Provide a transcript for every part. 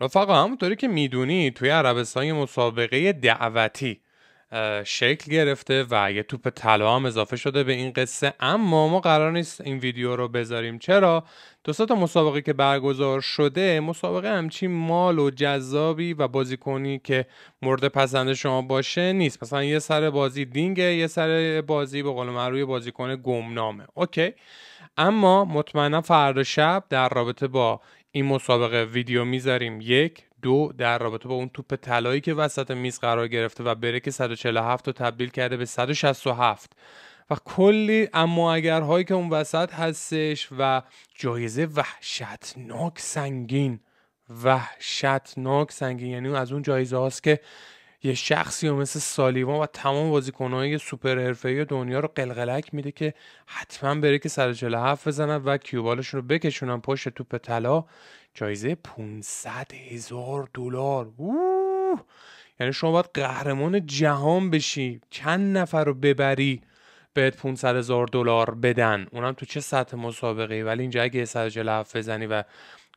رفقا همونطوری که میدونی توی عربستان یه مسابقه دعوتی شکل گرفته و یه توپ طلا هم اضافه شده به این قصه اما ما قرار نیست این ویدیو رو بذاریم چرا دو تا مسابقه که برگزار شده مسابقه همچین مال و جذابی و بازیکنی که مورد پسند شما باشه نیست مثلا یه سر بازی دینگه یه سر بازی به قول معروف بازیکن گمنامه اوکی اما مطمئنا فردا شب در رابطه با این مسابقه ویدیو میذاریم یک دو در رابطه با اون توپ طلایی که وسط میز قرار گرفته و که 147 رو تبدیل کرده به 167 و کلی اما اگرهایی که اون وسط هستش و جایزه وحشتناک سنگین وحشتناک سنگین یعنی از اون جایزه هاست که یه شخصی و مثل سالیوان و تمام بازیکنهای سوپر حرفه‌ای دنیا رو قلقلک میده که حتما بره که سر 47 بزنن و کیوبالشون رو بکشونن پشت توپ طلا جایزه 500 هزار دلار یعنی شما باید قهرمان جهان بشی چند نفر رو ببری بهت 500 هزار دلار بدن اونم تو چه سطح مسابقه ولی اینجا اگه 147 بزنی و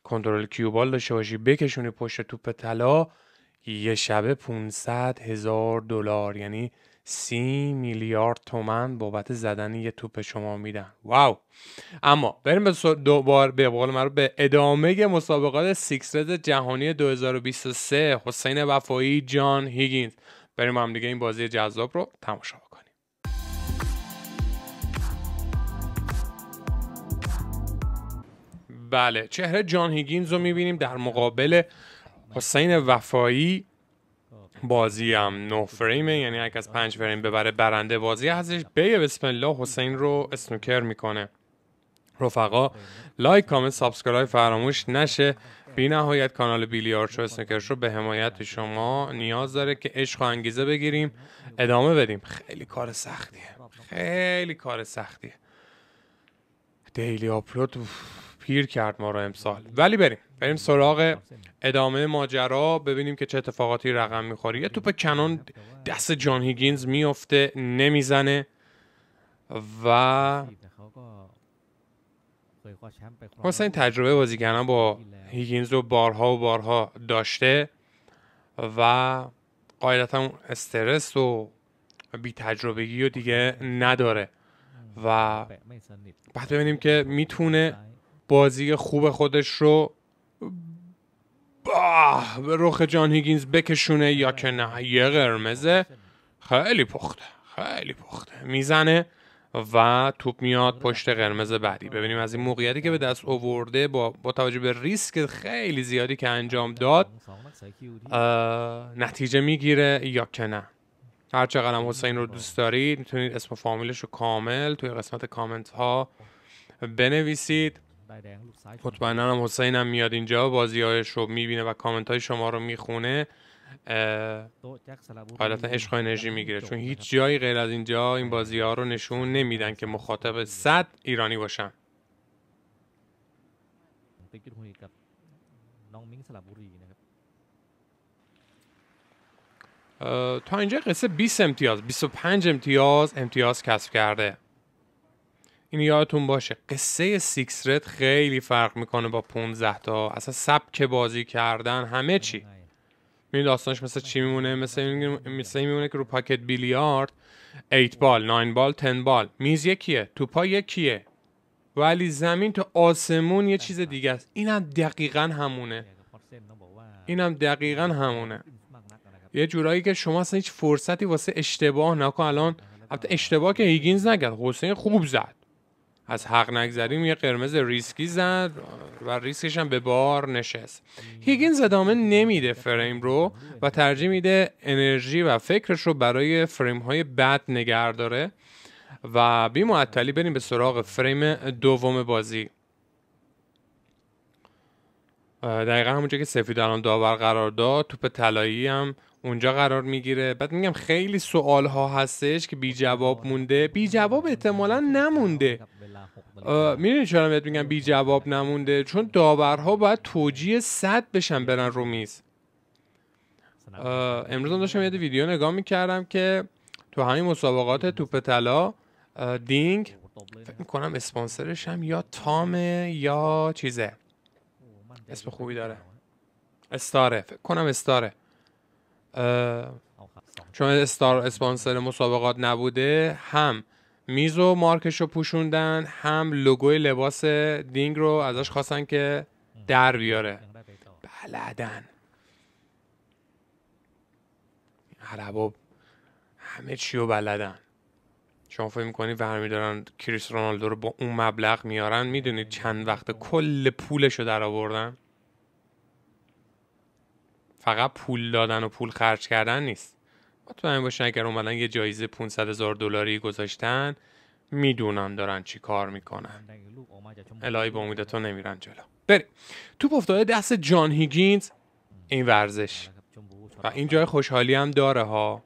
کنترل کیوبال داشته باشی بکشونی پشت توپ طلا یه شبه 500 هزار دلار یعنی سی میلیارد تومن بابت زدن یه توپ شما میدن واو اما بریم به دوبار به قول به ادامه مسابقات سیکس جهانی 2023 حسین وفایی جان هیگینز بریم هم دیگه این بازی جذاب رو تماشا بکنیم بله چهره جان هیگینز رو میبینیم در مقابل حسین وفایی بازی هم نو فریمه یعنی اگه از پنج فریم ببره برنده بازی هستش بیه بسم الله حسین رو اسنوکر میکنه رفقا لایک کامنت سابسکرایب فراموش نشه بی کانال بیلیارد شو اسنوکرش رو به حمایت شما نیاز داره که عشق و انگیزه بگیریم ادامه بدیم خیلی کار سختیه خیلی کار سختیه دیلی آپلود پیر کرد ما رو امسال ولی بریم بریم سراغ ادامه ماجرا ببینیم که چه اتفاقاتی رقم میخوری یه توپ کنون دست جان هیگینز میفته نمیزنه و مثلا این تجربه کردن با هیگینز رو بارها و بارها داشته و قاعدتا اون استرس و بی تجربگی رو دیگه نداره و بعد ببینیم که میتونه بازی خوب خودش رو با به رخ جان هیگینز بکشونه یا که نه یه قرمزه خیلی پخته خیلی پخته میزنه و توپ میاد پشت قرمز بعدی ببینیم از این موقعیتی که به دست آورده با, با توجه به ریسک خیلی زیادی که انجام داد نتیجه میگیره یا که نه هر چقدر هم حسین رو دوست دارید میتونید اسم فامیلش رو کامل توی قسمت کامنت ها بنویسید مطمئنا هم حسینم میاد اینجا بازی هایش رو میبینه و کامنت های شما رو میخونه حالتا عشق انرژی میگیره چون هیچ جایی غیر از اینجا این بازی ها رو نشون نمیدن که مخاطب صد ایرانی باشن تا اینجا قصه 20 امتیاز 25 امتیاز امتیاز کسب کرده این یادتون باشه قصه سیکس رد خیلی فرق میکنه با 15 تا اصلا سبک بازی کردن همه چی میدونی داستانش مثل چی میمونه مثل میمونه که رو پاکت بیلیارد 8 بال 9 بال 10 بال میز یکیه توپا یکیه ولی زمین تو آسمون یه چیز دیگه است اینم دقیقا همونه اینم دقیقا همونه یه جورایی که شما اصلا هیچ فرصتی واسه اشتباه نکن الان البته اشتباه که هیگینز حسین خوب زد از حق نگذریم یه قرمز ریسکی زد و ریسکش هم به بار نشست هیگینز ادامه نمیده فریم رو و ترجیح میده انرژی و فکرش رو برای فریم های بد نگه داره و بی معطلی بریم به سراغ فریم دوم بازی دقیقا همونجا که سفید الان داور قرار داد توپ طلایی هم اونجا قرار میگیره بعد میگم خیلی سوال ها هستش که بی جواب مونده بی جواب احتمالا نمونده میدونی چرا بهت میگم بی جواب نمونده چون داورها باید توجیه صد بشن برن رو میز امروز داشتم یه ویدیو نگاه میکردم که تو همین مسابقات توپ طلا دینگ فکر میکنم اسپانسرش هم یا تامه یا چیزه اسم خوبی داره استاره فکر کنم استاره چون استار اسپانسر مسابقات نبوده هم میز و مارکش رو پوشوندن هم لوگوی لباس دینگ رو ازش خواستن که در بیاره بلدن عربا همه چی رو بلدن شما فکر میکنید برمی دارن کریس رونالدو رو با اون مبلغ میارن میدونید چند وقت کل پولش رو در آوردن فقط پول دادن و پول خرج کردن نیست مطمئن باشن اگر اومدن یه جایزه 500 هزار دلاری گذاشتن میدونن دارن چی کار میکنن الهی به امید تو نمیرن جلو بریم تو افتاده دست جان هیگینز این ورزش و این جای خوشحالی هم داره ها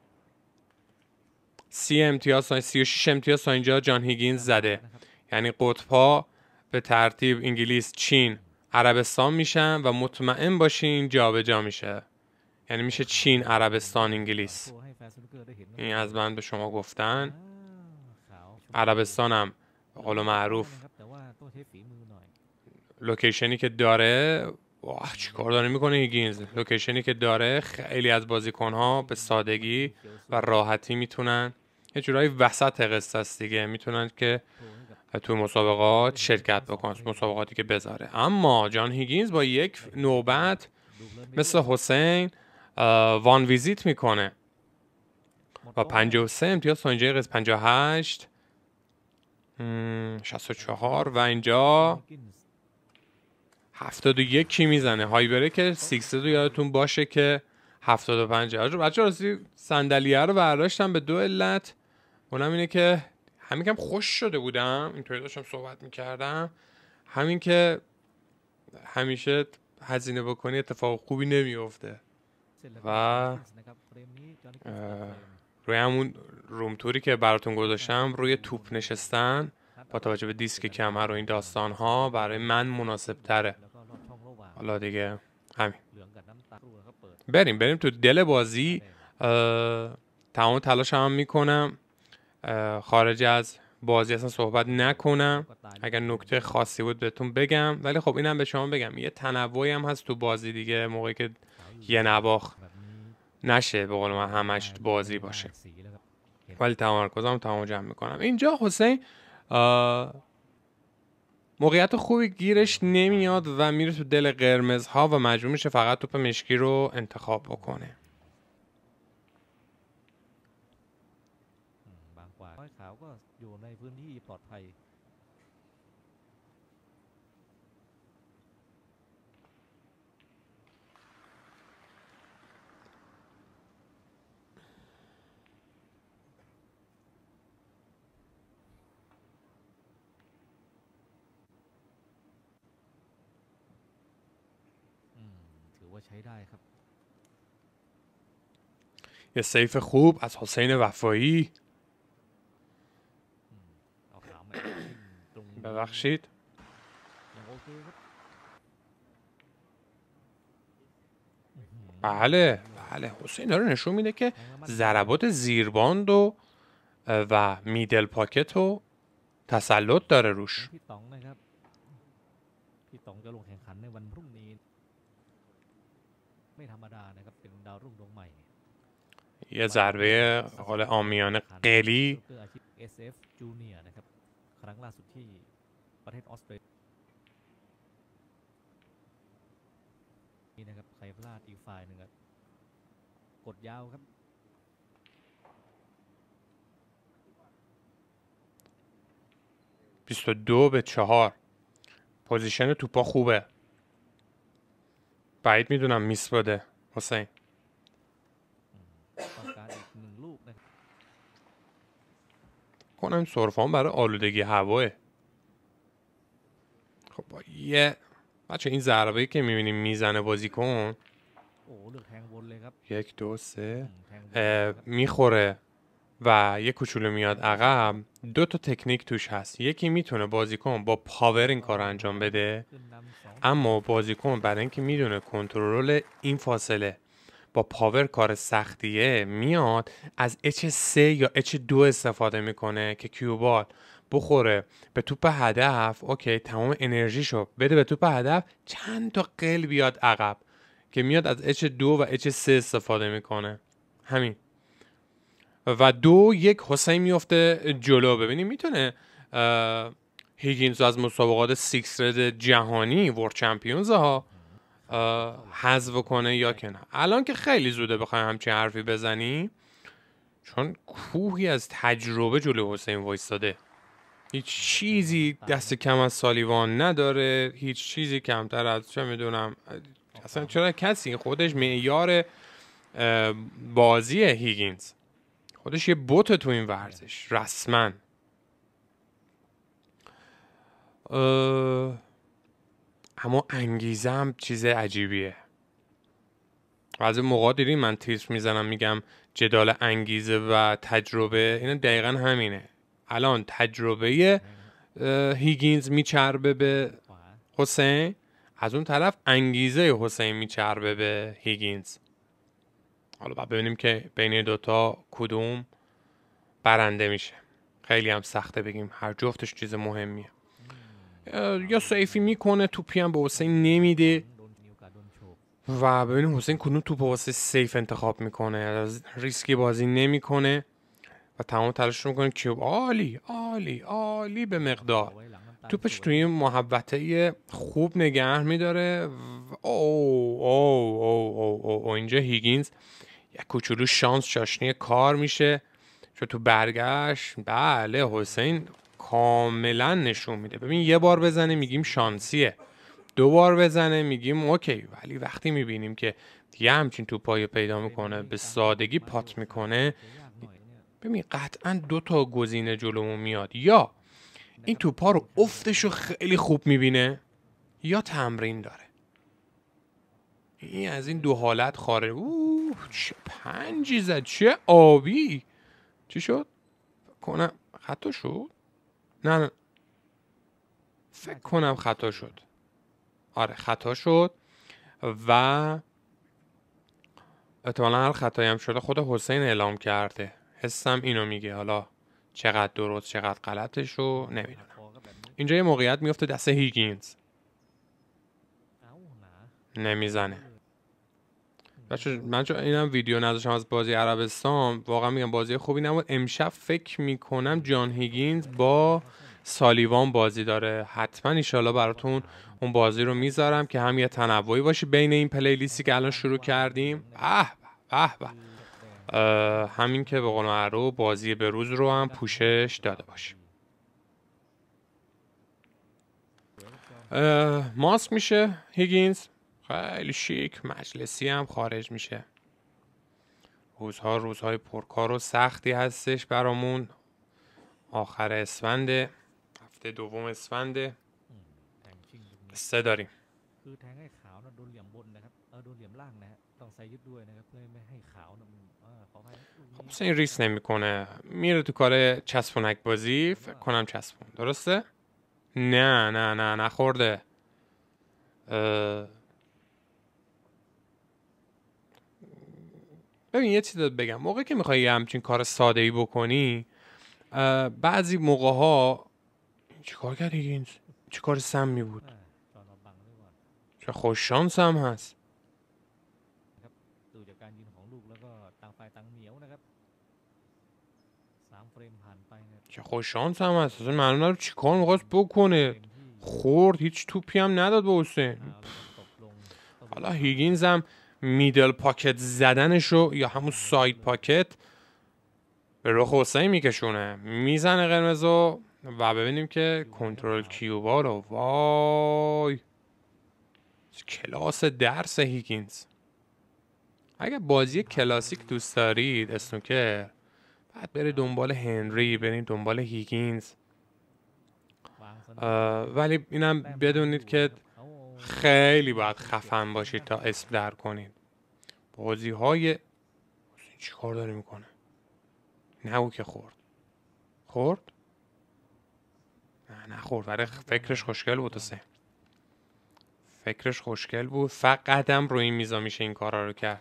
سی امتیاز سی و شیش امتیاز تا اینجا جان هیگینز زده یعنی قطبها به ترتیب انگلیس چین عربستان میشن و مطمئن باشین جابجا جا میشه یعنی میشه چین عربستان انگلیس این از من به شما گفتن عربستانم به قول معروف لوکیشنی که داره واه کار داره میکنه هیگینز لوکیشنی که داره خیلی از بازیکنها به سادگی و راحتی میتونن یه جورایی وسط قصه است دیگه میتونن که تو مسابقات شرکت بکنه مسابقاتی که بذاره اما جان هیگینز با یک نوبت مثل حسین وان ویزیت میکنه و 53 امتیاز تا اینجا 58 64 و اینجا 71 کی میزنه های بره که 62 یادتون باشه که 75 بچه راستی صندلیه رو برداشتم به دو علت اونم اینه که همین کم خوش شده بودم اینطوری داشتم صحبت میکردم همین که همیشه هزینه بکنی اتفاق خوبی نمیافته و روی همون رومتوری که براتون گذاشتم روی توپ نشستن با توجه به دیسک کمر و این داستان ها برای من مناسب حالا دیگه همین بریم بریم تو دل بازی تمام تلاش هم میکنم خارج از بازی اصلا صحبت نکنم اگر نکته خاصی بود بهتون بگم ولی خب اینم به شما بگم یه تنوعی هم هست تو بازی دیگه موقعی که یه نباخ نشه به قول من همش بازی باشه ولی تمرکزم تمام جمع میکنم اینجا حسین موقعیت خوبی گیرش نمیاد و میره تو دل قرمز ها و مجبور میشه فقط توپ مشکی رو انتخاب بکنه อดภัยถือว่าใช้ได้ครับ يا سيف خوب از حسین وفایی ببخشید بله بله حسین داره نشون میده که ضربات زیرباند و و میدل پاکت و تسلط داره روش یه ضربه حال آمیانه قلی و دو به چهار پوزیشن توپا خوبه بعید میدونم میس بده حسین کنم سرفان برای آلودگی هواه یه بچه این ضربه که میبینیم میزنه بازیکن یک دو سه میخوره و یه کوچولو میاد عقب دو تا تکنیک توش هست یکی میتونه بازیکن با پاور این کار انجام بده اما بازیکن برای اینکه میدونه کنترل این فاصله با پاور کار سختیه میاد از اچ سه یا اچ 2 استفاده میکنه که کیوبال بخوره به توپ هدف اوکی تمام انرژی انرژیشو بده به توپ هدف چند تا قل بیاد عقب که میاد از اچ 2 و اچ 3 استفاده میکنه همین و دو یک حسین میفته جلو ببینیم میتونه هیگینز از مسابقات سیکس رد جهانی ور چمپیونز ها حذف کنه یا که نه الان که خیلی زوده بخوایم همچین حرفی بزنیم چون کوهی از تجربه جلو حسین وایستاده هیچ چیزی دست کم از سالیوان نداره هیچ چیزی کمتر از چه میدونم اصلا چرا کسی خودش معیار بازی هیگینز خودش یه بوت تو این ورزش رسما اما انگیزه هم چیز عجیبیه بعضی موقع دیدیم من تیتر میزنم میگم جدال انگیزه و تجربه این دقیقا همینه الان تجربه هیگینز میچربه به حسین از اون طرف انگیزه حسین میچربه به هیگینز حالا بعد ببینیم که بین دوتا کدوم برنده میشه خیلی هم سخته بگیم هر جفتش چیز مهمیه یا سیفی میکنه توپی هم به حسین نمیده و ببینیم حسین کنون توپ واسه سیف انتخاب میکنه ریسکی بازی نمیکنه و تمام تلاش میکنه کیوب عالی عالی عالی به مقدار توپش توی این محبته خوب نگه میداره او او او او او, اینجا هیگینز یک کوچولو شانس چاشنی کار میشه چون تو برگشت بله حسین کاملا نشون میده ببین یه بار بزنه میگیم شانسیه دو بار بزنه میگیم اوکی ولی وقتی میبینیم که یه همچین تو پای پیدا میکنه به سادگی پات میکنه ببین قطعا دو تا گزینه جلومون میاد یا این توپا رو افتش رو خیلی خوب میبینه یا تمرین داره این از این دو حالت خاره اوه چه پنجی زد چه آبی چی شد کنم خطا شد نه نه فکر کنم خطا شد آره خطا شد و احتمالا هر خطایی شده خود حسین اعلام کرده حسم اینو میگه حالا چقدر درست چقدر غلطش رو نمیدونم اینجا یه موقعیت میفته دست هیگینز نمیزنه بچه من چون اینم ویدیو نداشتم از بازی عربستان واقعا میگم بازی خوبی نبود امشب فکر میکنم جان هیگینز با سالیوان بازی داره حتما ایشالا براتون اون بازی رو میذارم که هم یه تنوعی باشه بین این پلیلیستی که الان شروع کردیم به به به همین که به قول معروف بازی به روز رو هم پوشش داده باشه ماسک میشه هیگینز خیلی شیک مجلسی هم خارج میشه روزها روزهای پرکار و سختی هستش برامون آخر اسفنده هفته دوم اسفنده سه داریم خب این ریس نمیکنه میره تو کار چسبونک بازی فکر کنم چسبون درسته نه نه نه نخورده ببین یه چیز بگم موقعی که میخوای همچین کار ساده ای بکنی بعضی موقع ها چیکار کردی؟ این چه کار سمی بود چه خوش شانس هم هست که خوش خب شانس هم هست اصلا معلوم چی چیکار میخواست بکنه خورد هیچ توپی هم نداد به حسین حالا هیگینز هم میدل پاکت رو یا همون ساید پاکت به رخ حسین میکشونه میزنه رو و ببینیم که کنترل کیوبا رو وای کلاس درس هیگینز اگه بازی کلاسیک دوست دارید اسنوکر بعد بره دنبال هنری برین دنبال هیگینز ولی اینم بله، بدونید بله. که خیلی باید خفن باشید تا اسم در کنید بازی های کار داره میکنه او که خورد خورد نه خورد ولی خب، فکرش بله. خوشگل بود سه فکرش خوشگل بود فقط هم روی این میزا میشه این کارا رو کرد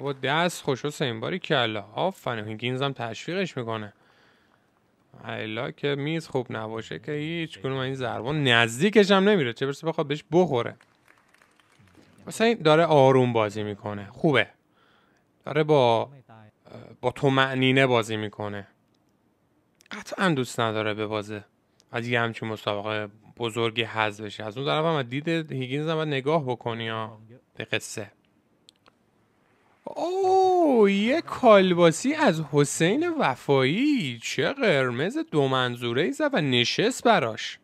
و دست خوش این باری کلا آفرین هیگینز هم تشویقش میکنه ایلا که میز خوب نباشه که هیچ کنون این زربان نزدیکش هم نمیره چه برسه بخواد بهش بخوره مثلا داره آروم بازی میکنه خوبه داره با با تو بازی میکنه قطعا دوست نداره به بازه از یه همچین مسابقه بزرگی حذف بشه از اون طرف هم دید هیگینز هم نگاه بکنی ها به قصه اوه یه کالباسی از حسین وفایی چه قرمز دو منظوره ای زد و نشست براش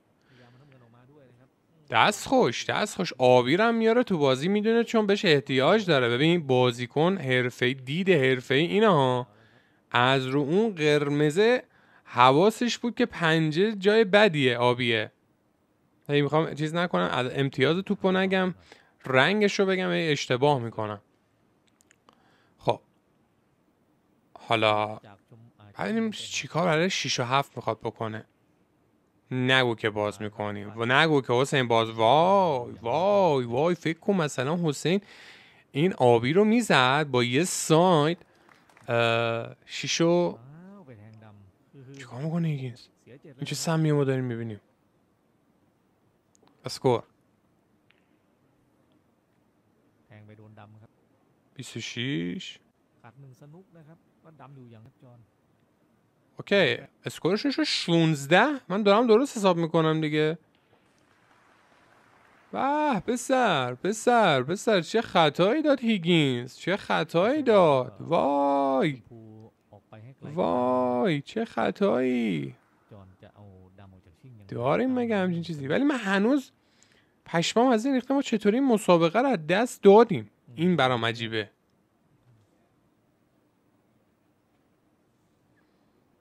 دست خوش دست خوش آبیرم میاره تو بازی میدونه چون بهش احتیاج داره ببین بازیکن حرفه دید حرفه اینا ها از رو اون قرمزه حواسش بود که پنجه جای بدیه آبیه هی میخوام چیز نکنم از امتیاز توپو نگم رنگش رو بگم اشتباه میکنم حالا ببینیم چیکار برای 6 و 7 میخواد بکنه نگو که باز بله، میکنیم بله. و نگو که حسین باز وای وای وای فکر کن مثلا حسین این آبی رو میزد با یه ساید شیشو چیکار میکنه ایگینز این چه سمیه ما داریم میبینیم اسکور 26 اوکی اسکورش 16 من دارم درست حساب میکنم دیگه واه پسر پسر پسر چه خطایی داد هیگینز چه خطایی داد وای خب، وای چه خطایی داریم مگه همچین چیزی ولی من هنوز پشمام از این ریخته ما چطوری مسابقه رو از دست دادیم این برام عجیبه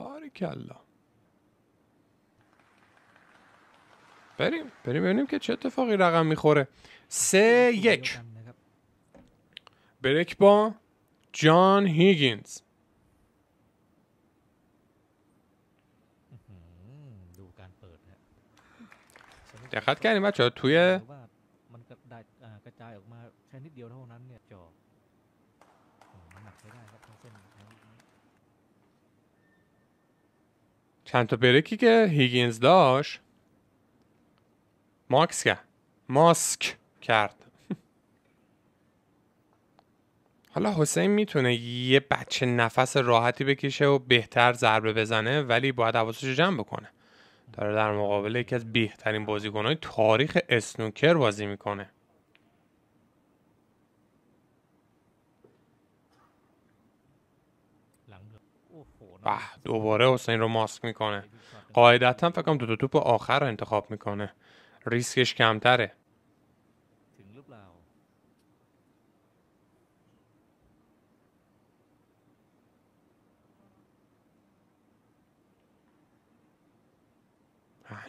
باریکلا بریم بریم ببینیم که چه اتفاقی رقم میخوره سه یک بریک با جان هیگینز دقت کردیم بچه توی چند تا برکی که هیگینز داشت ماکس کرد ماسک کرد حالا حسین میتونه یه بچه نفس راحتی بکشه و بهتر ضربه بزنه ولی باید حواسش رو جمع بکنه داره در مقابل یکی از بهترین بازیکنهای تاریخ اسنوکر بازی میکنه دوباره حسین رو ماسک میکنه قاعدتا فکرم دو تا توپ آخر رو انتخاب میکنه ریسکش کمتره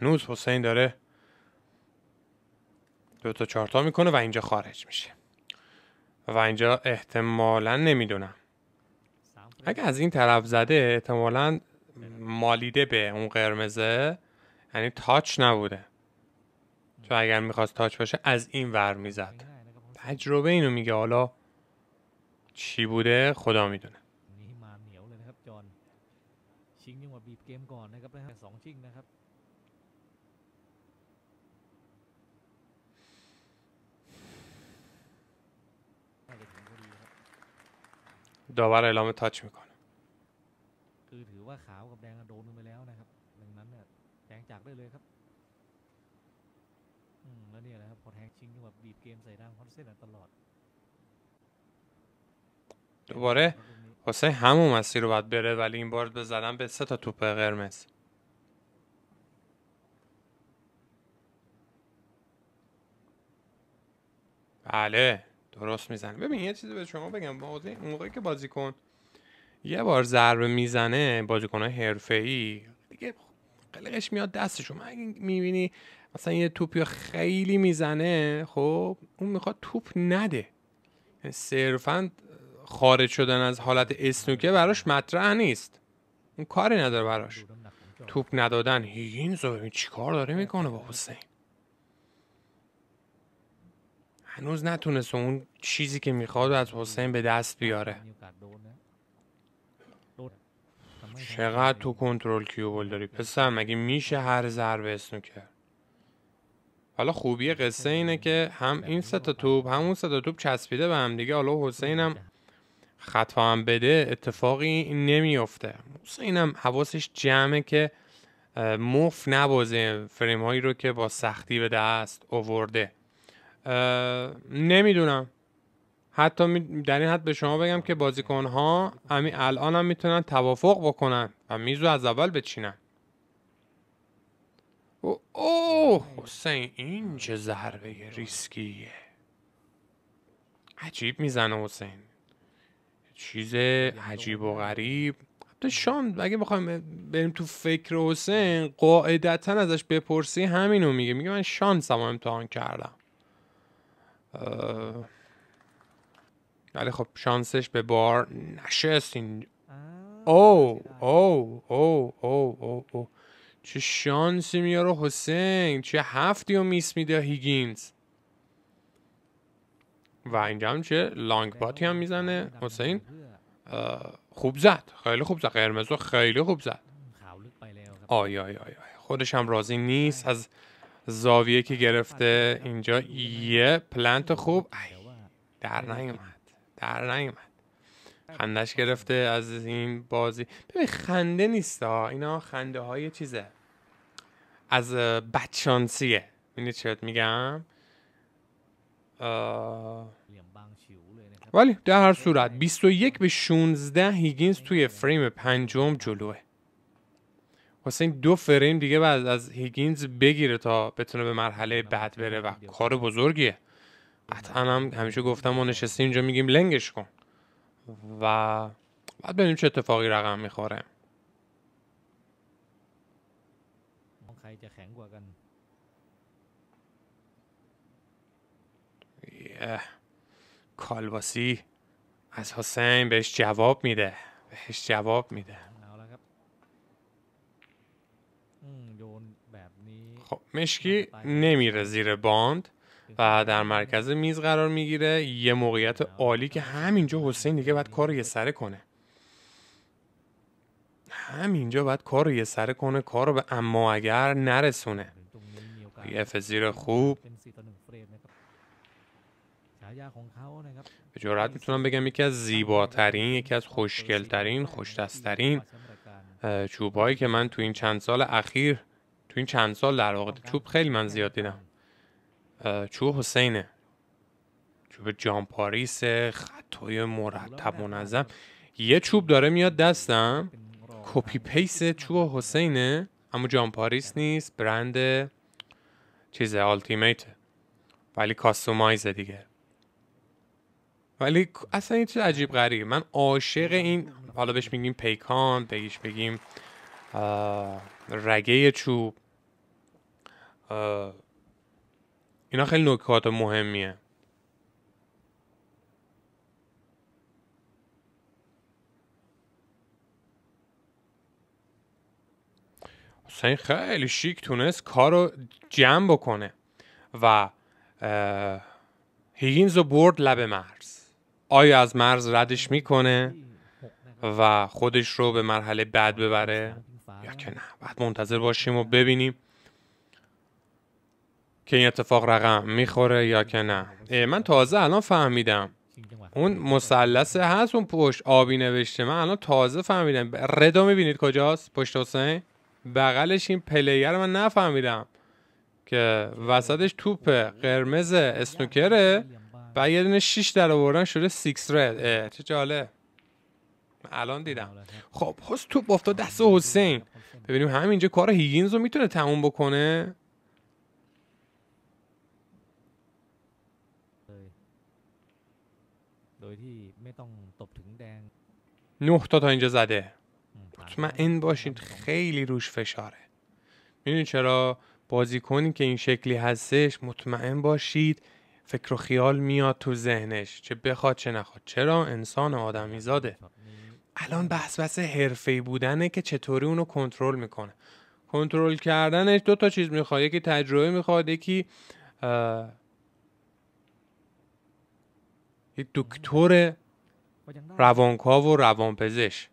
هنوز حسین داره دو تا میکنه و اینجا خارج میشه و اینجا احتمالا نمیدونم اگه از این طرف زده احتمالا مالیده به اون قرمزه یعنی تاچ نبوده چون اگر میخواست تاچ باشه از این ور میزد تجربه اینو میگه حالا چی بوده خدا میدونه یعنی داور اعلام تاچ میکنه دوباره حسین همون مسیر رو باید بره ولی این بار بزنن به سه تا توپ قرمز بله درست میزنه ببین یه چیزی به شما بگم اون موقعی که بازیکن یه بار ضربه میزنه بازیکن ای دیگه قلقش میاد دستشو من میبینی مثلا یه توپی خیلی میزنه خب اون میخواد توپ نده یعنی صرفا خارج شدن از حالت اسنوکه براش مطرح نیست اون کاری نداره براش توپ ندادن هیگینز چی چیکار داره میکنه با حسین هنوز نتونست اون چیزی که میخواد از حسین به دست بیاره چقدر تو کنترل کیوبل داری پسر مگه میشه هر ضربه کرد. حالا خوبی قصه اینه که هم این سه توب هم اون سه توب چسبیده به هم دیگه حالا حسین هم خطا هم بده اتفاقی نمیافته حسین هم حواسش جمعه که مف نبازه فریم هایی رو که با سختی به دست اوورده نمیدونم حتی در این حد به شما بگم که بازیکن ها همین الان هم میتونن توافق بکنن و میزو از اول بچینن اوه او حسین این چه ضربه ریسکیه عجیب میزنه حسین چیز عجیب و غریب حتی شام اگه بخوایم بریم تو فکر حسین قاعدتا ازش بپرسی همینو میگه میگه من شانسم امتحان کردم ولی خب شانسش به بار نشست این او او او او او او چه شانسی میاره حسین چه هفتی و میس میده هیگینز و اینجا هم چه لانگ باتی هم میزنه حسین خوب زد خیلی خوب زد قرمز خیلی خوب زد آی آی آی, آی. خودش هم راضی نیست از زاویه که گرفته آره، آره. اینجا یه پلنت خوب در نیومد در نیومد خندش گرفته از این بازی ببین خنده نیست ها اینا خنده های چیزه از بدشانسیه میدونی چهت میگم ولی در هر صورت 21 به 16 هیگینز توی فریم پنجم جلوه حسین دو فریم دیگه بعد از هیگینز بگیره تا بتونه به مرحله آره، بعد بره و کار بزرگیه قطعا هم همیشه گفتم ما نشستیم اینجا میگیم لنگش کن و بعد ببینیم چه اتفاقی رقم میخوره کالباسی از حسین بهش جواب میده بهش جواب میده خب مشکی نمیره زیر باند و در مرکز میز قرار میگیره یه موقعیت عالی که همینجا حسین دیگه باید کار یه سره کنه همینجا باید کار رو یه سره کنه کار رو به اما اگر نرسونه یه فزیر خوب به جرات میتونم بگم یکی از زیباترین یکی از خوشگلترین خوشدستترین چوبهایی که من تو این چند سال اخیر تو این چند سال در واقع چوب خیلی من زیاد دیدم چوب حسینه چوب پاریس خطای مرتب منظم یه چوب داره میاد دستم کپی پیس چوب حسینه اما جان پاریس نیست برند چیزه آلتیمیت ولی کاستومایز دیگه ولی اصلا این چیز عجیب غریب من عاشق این حالا بهش میگیم پیکان بهش بگیم رگه چوب اینا خیلی نکات مهمیه حسین خیلی شیک تونست کار رو جمع بکنه و هیگینز رو برد لب مرز آیا از مرز ردش میکنه و خودش رو به مرحله بعد ببره یا که نه بعد منتظر باشیم و ببینیم که این اتفاق رقم میخوره یا که نه من تازه الان فهمیدم اون مثلث هست اون پشت آبی نوشته من الان تازه فهمیدم ردو میبینید کجاست پشت حسین بغلش این پلیر من نفهمیدم که وسطش توپ قرمز اسنوکره و یه دونه 6 در آوردن شده سیکس رد چه جالب الان دیدم خب حس توپ افتاد دست حسین ببینیم همینجا کار هیگینز رو میتونه تموم بکنه نه تا تا اینجا زده بله. مطمئن باشید خیلی روش فشاره میدونی چرا بازیکنی که این شکلی هستش مطمئن باشید فکر و خیال میاد تو ذهنش چه بخواد چه نخواد چرا انسان آدمی زاده الان بحث بحث حرفه‌ای بودنه که چطوری اونو کنترل میکنه کنترل کردنش دو تا چیز میخواد یکی تجربه میخواد یکی یک دکتر روانکاو و روانپزش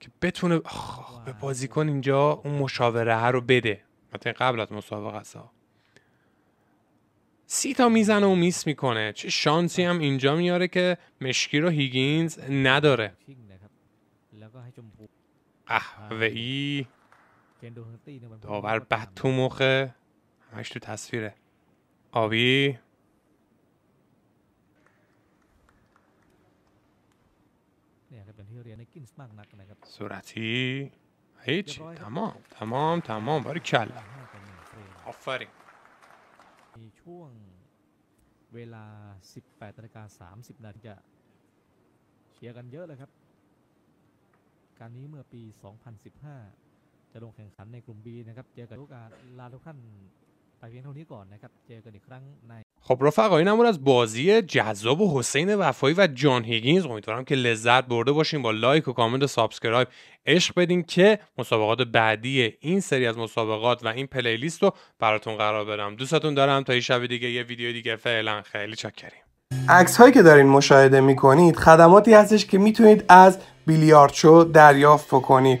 که بتونه به بازیکن اینجا اون مشاوره ها رو بده مثلا قبل از مسابقه ها سی تا میزنه و میس میکنه چه شانسی هم اینجا میاره که مشکی رو هیگینز نداره قهوه ای داور بد تو مخه همش تو تصویره آبی سرعتی هیچ تمام تمام تمام باری کلا آفرین มีช่วงเวลา 18นาา30นาทีจะเชียร์กันเยอะเลยครับการนี้เมื่อปี 2015 จะลงแข่งขันในกลุ่ม B นะครับเจอกับลูกาลาทุกท่านไปเพียงเท่านี้ก่อนนะครับเจอกันอีกครั้งใน خب رفقا این همون از بازی جذاب و حسین وفایی و جان هیگینز امیدوارم که لذت برده باشین با لایک و کامنت و سابسکرایب عشق بدین که مسابقات بعدی این سری از مسابقات و این پلیلیست رو براتون قرار بدم دوستتون دارم تا این شب دیگه یه ویدیو دیگه فعلا خیلی چکریم عکس هایی که دارین مشاهده میکنید خدماتی هستش که میتونید از شو دریافت بکنید